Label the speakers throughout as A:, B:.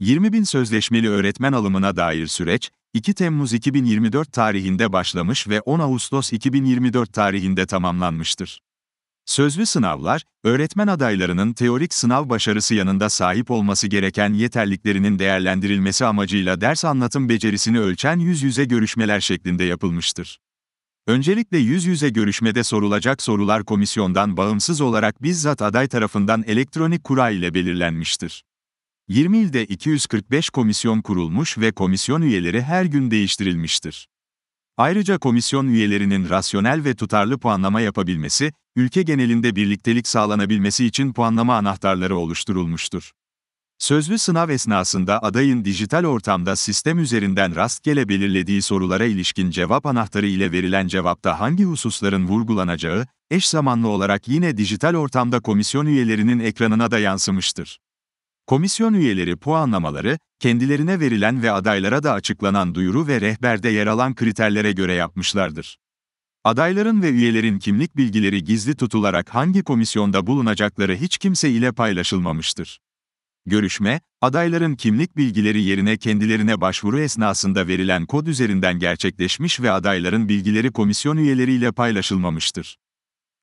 A: 20 bin sözleşmeli öğretmen alımına dair süreç, 2 Temmuz 2024 tarihinde başlamış ve 10 Ağustos 2024 tarihinde tamamlanmıştır. Sözlü sınavlar, öğretmen adaylarının teorik sınav başarısı yanında sahip olması gereken yeterliklerinin değerlendirilmesi amacıyla ders anlatım becerisini ölçen yüz yüze görüşmeler şeklinde yapılmıştır. Öncelikle yüz yüze görüşmede sorulacak sorular komisyondan bağımsız olarak bizzat aday tarafından elektronik kura ile belirlenmiştir. 20 ilde 245 komisyon kurulmuş ve komisyon üyeleri her gün değiştirilmiştir. Ayrıca komisyon üyelerinin rasyonel ve tutarlı puanlama yapabilmesi, ülke genelinde birliktelik sağlanabilmesi için puanlama anahtarları oluşturulmuştur. Sözlü sınav esnasında adayın dijital ortamda sistem üzerinden rastgele belirlediği sorulara ilişkin cevap anahtarı ile verilen cevapta hangi hususların vurgulanacağı, eş zamanlı olarak yine dijital ortamda komisyon üyelerinin ekranına da yansımıştır. Komisyon üyeleri puanlamaları, kendilerine verilen ve adaylara da açıklanan duyuru ve rehberde yer alan kriterlere göre yapmışlardır. Adayların ve üyelerin kimlik bilgileri gizli tutularak hangi komisyonda bulunacakları hiç kimse ile paylaşılmamıştır. Görüşme, adayların kimlik bilgileri yerine kendilerine başvuru esnasında verilen kod üzerinden gerçekleşmiş ve adayların bilgileri komisyon üyeleriyle paylaşılmamıştır.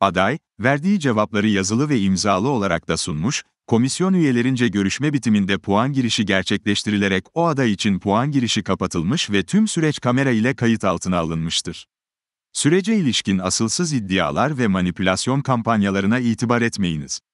A: Aday, verdiği cevapları yazılı ve imzalı olarak da sunmuş, Komisyon üyelerince görüşme bitiminde puan girişi gerçekleştirilerek o aday için puan girişi kapatılmış ve tüm süreç kamera ile kayıt altına alınmıştır. Sürece ilişkin asılsız iddialar ve manipülasyon kampanyalarına itibar etmeyiniz.